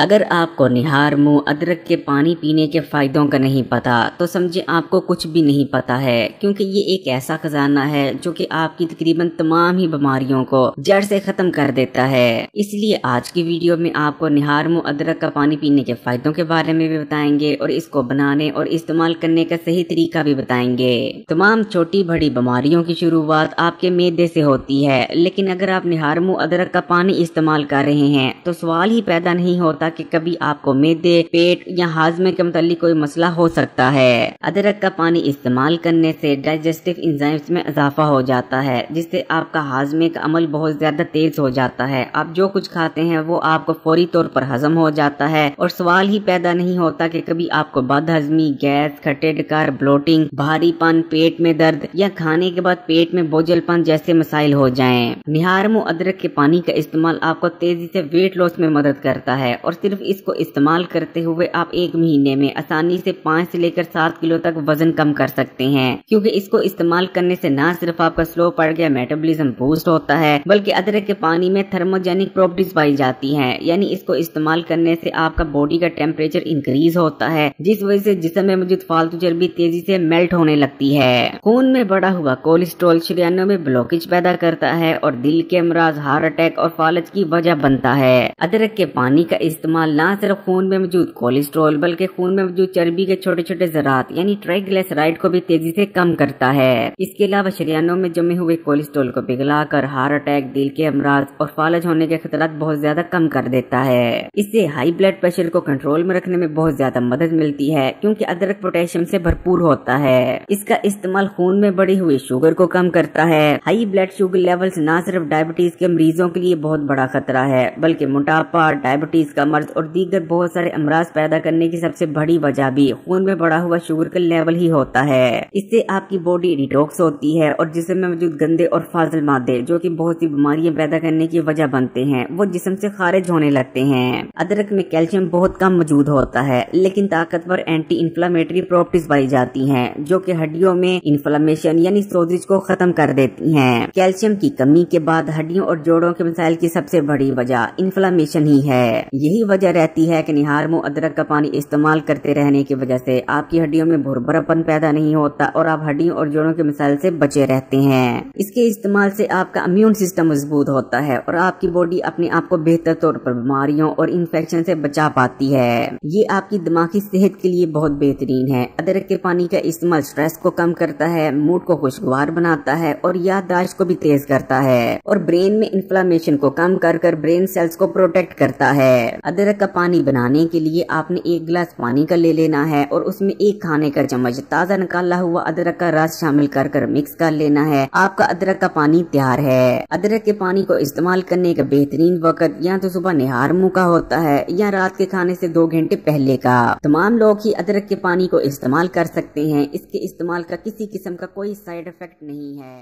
अगर आपको निहार मुंह अदरक के पानी पीने के फ़ायदों का नहीं पता तो समझे आपको कुछ भी नहीं पता है क्योंकि ये एक ऐसा खजाना है जो कि आपकी तकरीबन तमाम ही बीमारियों को जड़ से ख़त्म कर देता है इसलिए आज की वीडियो में आपको निहार मुंह अदरक का पानी पीने के फ़ायदों के बारे में भी बताएंगे और इसको बनाने और इस्तेमाल करने का सही तरीका भी बताएंगे तमाम छोटी बड़ी बीमारियों की शुरुआत आपके मैदे से होती है लेकिन अगर आप निहार मुँह अदरक का पानी इस्तेमाल कर रहे हैं तो सवाल ही पैदा नहीं होता ताकि कभी आपको मेदे पेट या हाजमे के मतलब कोई मसला हो सकता है अदरक का पानी इस्तेमाल करने से डाइजेस्टिव इंजाइम्स में इजाफा हो जाता है जिससे आपका हाजमे का अमल बहुत ज्यादा तेज हो जाता है आप जो कुछ खाते हैं वो आपको फौरी तौर पर हजम हो जाता है और सवाल ही पैदा नहीं होता कि कभी आपको बद हजमी गैस खटेड डकार ब्लोटिंग भारीपन पेट में दर्द या खाने के बाद पेट में बोझलपन जैसे मसाइल हो जाए निहारमो अदरक के पानी का इस्तेमाल आपको तेजी से वेट लॉस में मदद करता है और और सिर्फ इसको इस्तेमाल करते हुए आप एक महीने में आसानी से पाँच से लेकर सात किलो तक वजन कम कर सकते हैं क्योंकि इसको इस्तेमाल करने से ना सिर्फ आपका स्लो पड़ गया मेटाबॉलिज्म बूस्ट होता है बल्कि अदरक के पानी में थर्मोजेनिक प्रॉपर्टीज पाई जाती है यानी इसको इस्तेमाल करने से आपका बॉडी का टेम्परेचर इंक्रीज होता है जिस वजह से जिसम में मौजूद फालतू चर्बी तेजी से मेल्ट होने लगती है खून में बढ़ा हुआ कोलेस्ट्रॉल शरियानों में ब्लॉकेज पैदा करता है और दिल के अमराज हार्ट अटैक और फालज की वजह बनता है अदरक के पानी का इस इस्तेमाल ना सिर्फ खून में मौजूद कोलेस्ट्रॉल बल्कि खून में मौजूद चर्बी के छोटे छोटे जरात यानी ट्राइग्लिसराइड को भी तेजी से कम करता है इसके अलावा शरियानों में जमे हुए कोलेस्ट्रॉल को पिघला कर हार्ट अटैक दिल के अमराज और फालज होने के खतरा बहुत ज्यादा कम कर देता है इससे हाई ब्लड प्रेशर को कंट्रोल में रखने में बहुत ज्यादा मदद मिलती है क्यूँकी अदरक पोटेशियम ऐसी भरपूर होता है इसका इस्तेमाल खून में बढ़ी हुई शुगर को कम करता है हाई ब्लड शुगर लेवल्स न सिर्फ डायबिटीज के मरीजों के लिए बहुत बड़ा खतरा है बल्कि मोटापा डायबिटीज का मर्द और दीगर बहुत सारे अमराज पैदा करने की सबसे बड़ी वजह भी खून में बढ़ा हुआ शुगर का लेवल ही होता है इससे आपकी बॉडी डिटॉक्स होती है और जिसम में मौजूद गंदे और फाजल मादे जो की बहुत सी बीमारियां पैदा करने की वजह बनते हैं वो जिसम से खारिज होने लगते हैं अदरक में कैल्शियम बहुत कम मौजूद होता है लेकिन ताकतवर एंटी इन्फ्लामेटरी प्रॉपर्टीज पाई जाती है जो की हड्डियों में इन्फ्लामेशन यानी सोजिश को खत्म कर देती है कैल्शियम की कमी के बाद हड्डियों और जोड़ों के मिसाइल की सबसे बड़ी वजह इन्फ्लामेशन ही है यही यही वजह रहती है कि निहार मुँह अदरक का पानी इस्तेमाल करते रहने की वजह से आपकी हड्डियों में भुरभरापन पैदा नहीं होता और आप हड्डियों और जोड़ों के मिसाइल से बचे रहते हैं इसके इस्तेमाल से आपका इम्यून सिस्टम मजबूत होता है और आपकी बॉडी अपने आप को बेहतर तौर पर बीमारियों और इन्फेक्शन से बचा पाती है ये आपकी दिमागी सेहत के लिए बहुत बेहतरीन है अदरक के पानी का इस्तेमाल स्ट्रेस को कम करता है मूड को खुशगवार बनाता है और याददाश्त को भी तेज करता है और ब्रेन में इन्फ्लामेशन को कम कर कर ब्रेन सेल्स को प्रोटेक्ट करता है अदरक का पानी बनाने के लिए आपने एक गिलास पानी का ले लेना है और उसमें एक खाने का चम्मच ताज़ा निकाला हुआ अदरक का रस शामिल कर कर मिक्स कर लेना है आपका अदरक का पानी तैयार है अदरक के पानी को इस्तेमाल करने का बेहतरीन वक्त या तो सुबह निहार मुँह का होता है या रात के खाने ऐसी दो घंटे पहले का तमाम लोग ही अदरक के पानी को इस्तेमाल कर सकते हैं इसके इस्तेमाल का किसी किस्म का कोई साइड इफेक्ट नहीं है